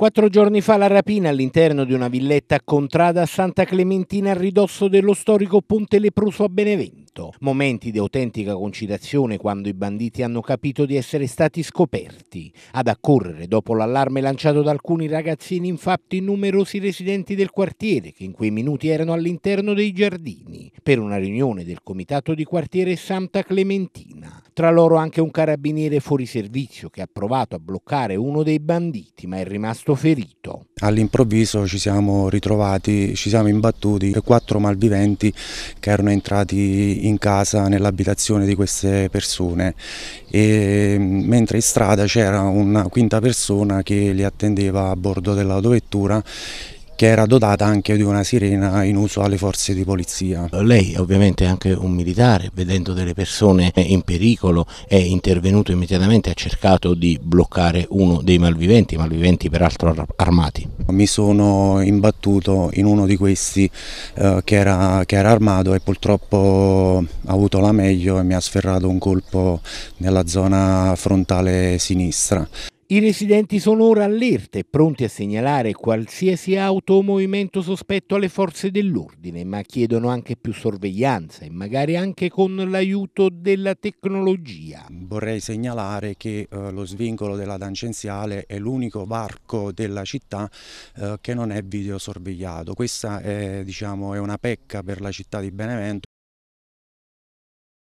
Quattro giorni fa la rapina all'interno di una villetta a Contrada a Santa Clementina a ridosso dello storico Ponte Leproso a Benevento. Momenti di autentica concitazione quando i banditi hanno capito di essere stati scoperti. Ad accorrere dopo l'allarme lanciato da alcuni ragazzini infatti numerosi residenti del quartiere che in quei minuti erano all'interno dei giardini per una riunione del comitato di quartiere Santa Clementina tra loro anche un carabiniere fuori servizio che ha provato a bloccare uno dei banditi ma è rimasto ferito. All'improvviso ci siamo ritrovati, ci siamo imbattuti quattro malviventi che erano entrati in casa nell'abitazione di queste persone e mm, mentre in strada c'era una quinta persona che li attendeva a bordo dell'autovettura che era dotata anche di una sirena in uso alle forze di polizia. Lei ovviamente è anche un militare, vedendo delle persone in pericolo è intervenuto immediatamente, ha cercato di bloccare uno dei malviventi, malviventi peraltro armati. Mi sono imbattuto in uno di questi eh, che, era, che era armato e purtroppo ha avuto la meglio e mi ha sferrato un colpo nella zona frontale sinistra. I residenti sono ora allerte, e pronti a segnalare qualsiasi auto o movimento sospetto alle forze dell'ordine, ma chiedono anche più sorveglianza e magari anche con l'aiuto della tecnologia. Vorrei segnalare che eh, lo svincolo della tangenziale è l'unico varco della città eh, che non è videosorvegliato. Questa è, diciamo, è una pecca per la città di Benevento